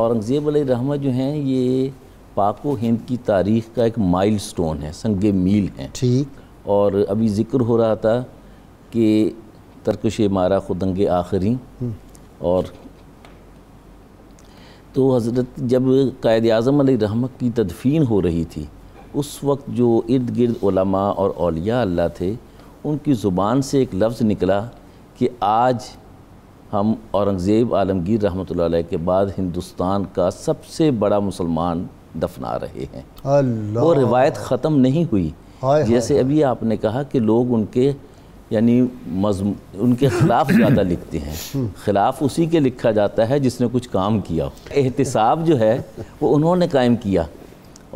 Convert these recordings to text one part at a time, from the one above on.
औरंगज़ेब रहमा जो हैं ये पाको हिंद की तारीख का एक माइल स्टोन है संग मील हैं ठीक और अभी ज़िक्र हो रहा था कि तरकश मारा खुदंग आखिरी हम्म। और तो हज़रत जब कायद अजम रहमत की तदफीन हो रही थी उस वक्त जो इर्द गिर्द और अलिया अल्लाह थे उनकी ज़ुबान से एक लफ्ज़ निकला कि आज हम औरंगज़ेब आलमगीर रहमत के बाद हिंदुस्तान का सबसे बड़ा मुसलमान दफना रहे हैं वो रिवायत ख़त्म नहीं हुई जैसे अभी आपने कहा कि लोग उनके यानी मजम उनके ख़िलाफ़ ज़्यादा लिखते हैं ख़िलाफ़ उसी के लिखा जाता है जिसने कुछ काम किया हो एहतसाब जो है वो उन्होंने कायम किया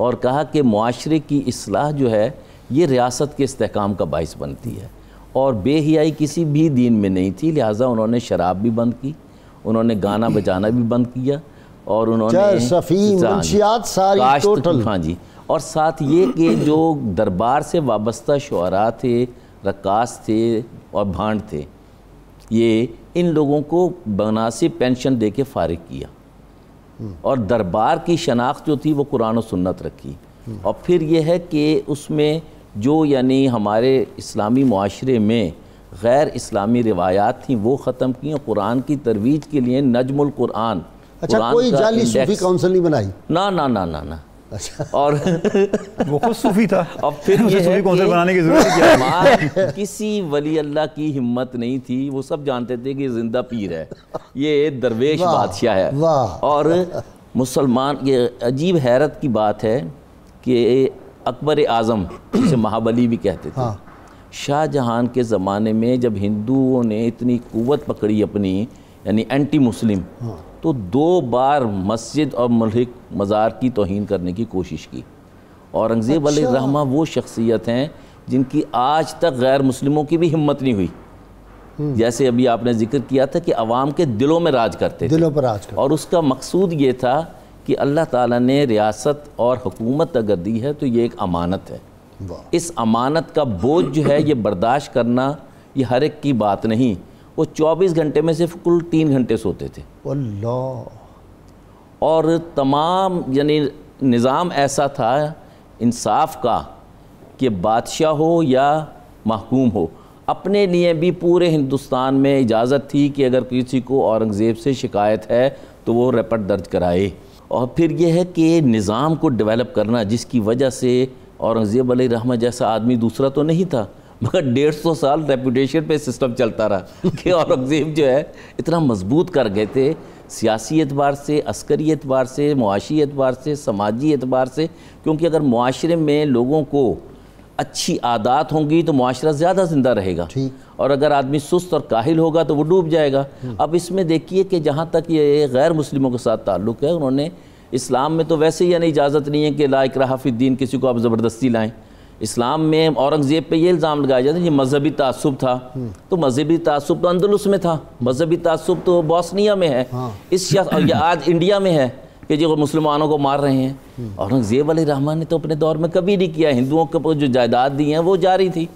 और कहा कि माशरे की असलाह जो है ये रियासत के इसकाम का बायस बनती है और बेहियाई किसी भी दिन में नहीं थी लिहाजा उन्होंने शराब भी बंद की उन्होंने गाना बजाना भी बंद किया और उन्होंने सफ़ी सारी टोटल हाँ जी और साथ ये कि जो दरबार से वाबस्ता शुरा थे रकास थे और भांड थे ये इन लोगों को बनासी पेंशन दे के फारग किया और दरबार की शनाख्त जो थी वो कुरान और सुन्नत रखी और फिर यह है कि उसमें जो यानी हमारे इस्लामी माशरे में गैर इस्लामी रिवायात थी वो ख़त्म की कुरान की तरवीज के लिए नजमुल कुरान अच्छा कोई जाली सूफी काउंसिल नहीं बनाई ना ना ना ना ना अच्छा। और वो खुद सूफी था अब फिर उसे सूफी काउंसिल बनाने की जरूरत क्या किसी वली अल्लाह की हिम्मत नहीं थी वो सब जानते थे कि जिंदा पीर है ये दरवेश बादशाह है और मुसलमान ये अजीब हैरत की बात है कि अकबर आज़म जिसे महाबली भी कहते थे हाँ। के ज़माने में जब हिंदुओं ने इतनी कुवत पकड़ी अपनी यानी एंटी मुस्लिम हाँ। तो दो बार मस्जिद और मलिक मज़ार की तोहन करने की कोशिश की औरंगज़ेब अच्छा। रहमा वो शख्सियत हैं जिनकी आज तक गैर मुस्लिमों की भी हिम्मत नहीं हुई हम्म। जैसे अभी आपने जिक्र किया था कि अवाम के दिलों में राज करते दिलों पर राज और उसका मकसूद ये था कि अल्लाह ताला ने रियासत और हुकूमत अगर दी है तो ये एक अमानत है इस अमानत का बोझ जो है ये बर्दाश्त करना ये हर एक की बात नहीं वो 24 घंटे में सिर्फ कुल तीन घंटे सोते थे और तमाम यानी निज़ाम ऐसा था इंसाफ का कि बादशाह हो या महकूम हो अपने लिए भी पूरे हिंदुस्तान में इजाज़त थी कि अगर किसी को औरंगज़ेब से शिकायत है तो वो रेपट दर्ज कराए और फिर यह है कि निज़ाम को डेवलप करना जिसकी वजह से औरंगज़ेब रहमा जैसा आदमी दूसरा तो नहीं था मगर डेढ़ सौ साल रेपूटेशन पे सिस्टम चलता रहा कि औरंगज़ेब जो है इतना मजबूत कर गए थे सियासी एतबार से अस्करी एतबार से मुआशी एतबार से समाजी एतबार से क्योंकि अगर माशरे में लोगों को अच्छी आदत होंगी तो माशरा ज़्यादा ज़िंदा रहेगा और अगर आदमी सुस्त और काहिल होगा तो वो डूब जाएगा हम्म। अब इसमें देखिए कि जहाँ तक ये गैर मुस्लिमों के साथ ताल्लुक़ है उन्होंने इस्लाम में तो वैसे ही यानी इजाज़त नहीं है कि लाक रहाफ़ुद्दीन किसी को आप ज़बरदस्ती लाएँ इस्लाम में औरंगज़ेब पे ये इल्ज़ाम लगाया जाता है ये मजहबी तसब था हम्म। तो मजहबी तसब तो अंदलुस में था मजहबी तसब तो बॉसनिया में है हाँ। इस आज इंडिया में है कि जी वो मुसलमानों को मार रहे हैं हम्म। औरंगज़ेब रहमान ने तो अपने दौर में कभी नहीं किया हिंदुओं को जो जायदाद दी हैं वो जारी थी